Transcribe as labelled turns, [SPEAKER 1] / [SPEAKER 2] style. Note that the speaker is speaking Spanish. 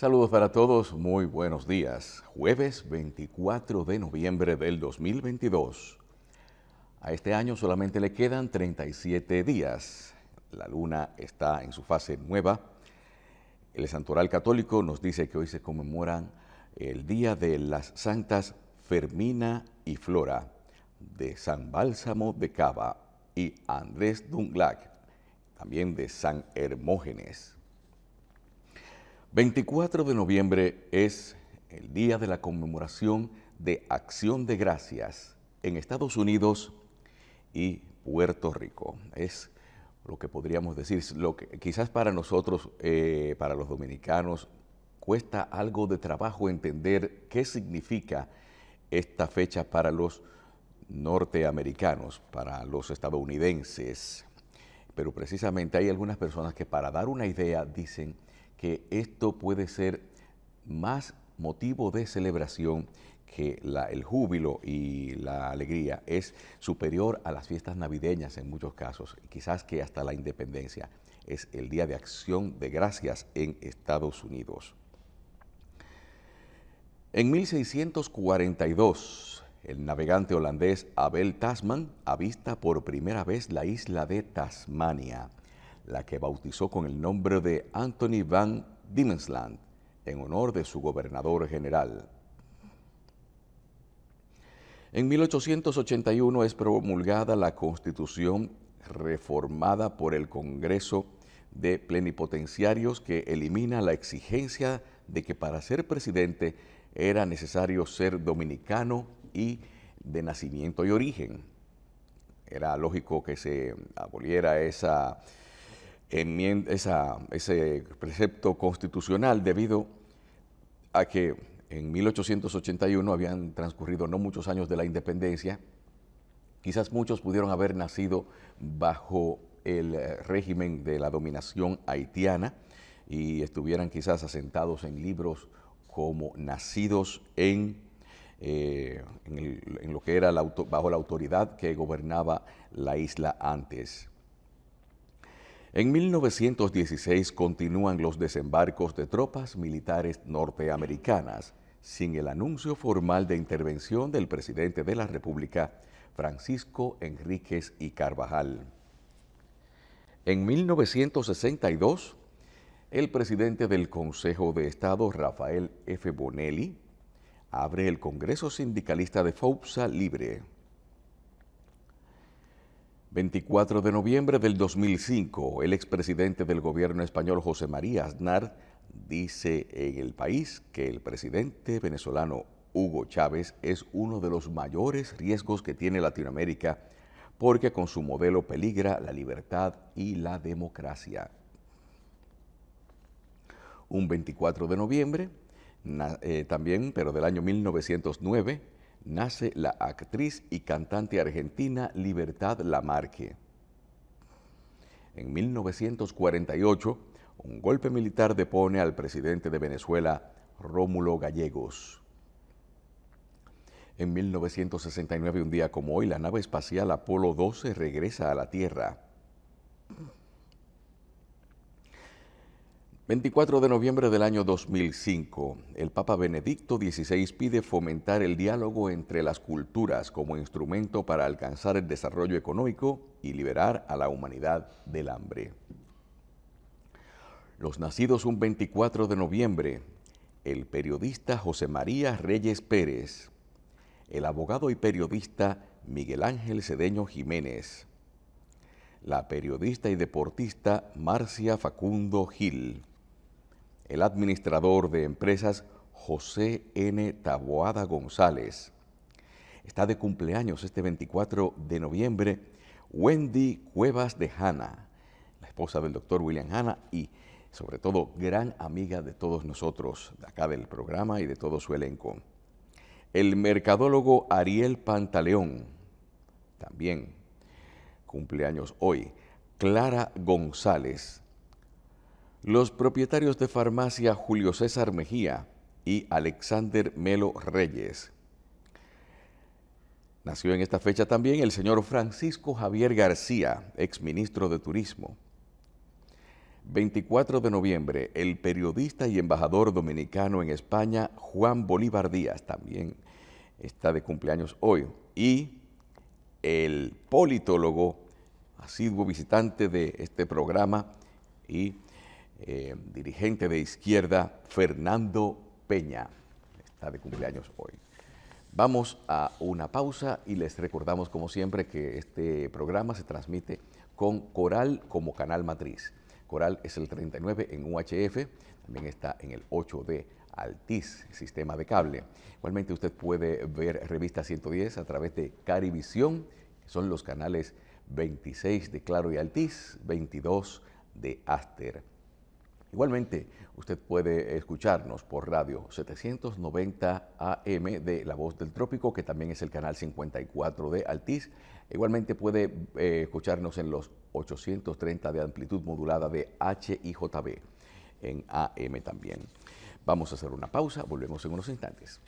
[SPEAKER 1] Saludos para todos, muy buenos días. Jueves 24 de noviembre del 2022. A este año solamente le quedan 37 días. La luna está en su fase nueva. El santoral católico nos dice que hoy se conmemoran el Día de las Santas Fermina y Flora, de San Bálsamo de Cava y Andrés Dunglac, también de San Hermógenes. 24 de noviembre es el día de la conmemoración de Acción de Gracias en Estados Unidos y Puerto Rico. Es lo que podríamos decir, lo que quizás para nosotros, eh, para los dominicanos, cuesta algo de trabajo entender qué significa esta fecha para los norteamericanos, para los estadounidenses. Pero precisamente hay algunas personas que para dar una idea dicen que esto puede ser más motivo de celebración que el júbilo y la alegría es superior a las fiestas navideñas en muchos casos, quizás que hasta la independencia. Es el Día de Acción de Gracias en Estados Unidos. En 1642, el navegante holandés Abel Tasman avista por primera vez la isla de Tasmania la que bautizó con el nombre de Anthony Van Diemensland en honor de su gobernador general. En 1881 es promulgada la Constitución reformada por el Congreso de Plenipotenciarios que elimina la exigencia de que para ser presidente era necesario ser dominicano y de nacimiento y origen. Era lógico que se aboliera esa ese precepto constitucional debido a que en 1881 habían transcurrido no muchos años de la independencia, quizás muchos pudieron haber nacido bajo el eh, régimen de la dominación haitiana y estuvieran quizás asentados en libros como nacidos en, eh, en, lo que era bajo la autoridad que gobernaba la isla antes. En 1916 continúan los desembarcos de tropas militares norteamericanas sin el anuncio formal de intervención del presidente de la República, Francisco Enríquez y Carvajal. En 1962, el presidente del Consejo de Estado, Rafael F. Bonelli, abre el Congreso Sindicalista de FOUPSA Libre, 24 de noviembre del 2005, el expresidente del gobierno español José María Aznar dice en el país que el presidente venezolano Hugo Chávez es uno de los mayores riesgos que tiene Latinoamérica porque con su modelo peligra la libertad y la democracia. Un 24 de noviembre, eh, también, pero del año 1909, nace la actriz y cantante argentina Libertad Lamarque. En 1948, un golpe militar depone al presidente de Venezuela, Rómulo Gallegos. En 1969, un día como hoy, la nave espacial Apolo 12 regresa a la Tierra. 24 de noviembre del año 2005, el Papa Benedicto XVI pide fomentar el diálogo entre las culturas como instrumento para alcanzar el desarrollo económico y liberar a la humanidad del hambre. Los nacidos un 24 de noviembre, el periodista José María Reyes Pérez, el abogado y periodista Miguel Ángel Cedeño Jiménez, la periodista y deportista Marcia Facundo Gil, el administrador de empresas José N. Taboada González. Está de cumpleaños este 24 de noviembre Wendy Cuevas de Hanna, la esposa del doctor William Hanna y sobre todo gran amiga de todos nosotros, de acá del programa y de todo su elenco. El mercadólogo Ariel Pantaleón, también cumpleaños hoy. Clara González, los propietarios de farmacia Julio César Mejía y Alexander Melo Reyes. Nació en esta fecha también el señor Francisco Javier García, ex ministro de Turismo. 24 de noviembre, el periodista y embajador dominicano en España, Juan Bolívar Díaz, también está de cumpleaños hoy. Y el politólogo, asiduo visitante de este programa y eh, dirigente de izquierda, Fernando Peña. Está de cumpleaños hoy. Vamos a una pausa y les recordamos, como siempre, que este programa se transmite con Coral como canal matriz. Coral es el 39 en UHF, también está en el 8 de Altiz, sistema de cable. Igualmente usted puede ver Revista 110 a través de Carivisión, que son los canales 26 de Claro y Altiz, 22 de Aster. Igualmente, usted puede escucharnos por radio 790 AM de La Voz del Trópico, que también es el canal 54 de Altiz. Igualmente puede eh, escucharnos en los 830 de amplitud modulada de HIJB, en AM también. Vamos a hacer una pausa, volvemos en unos instantes.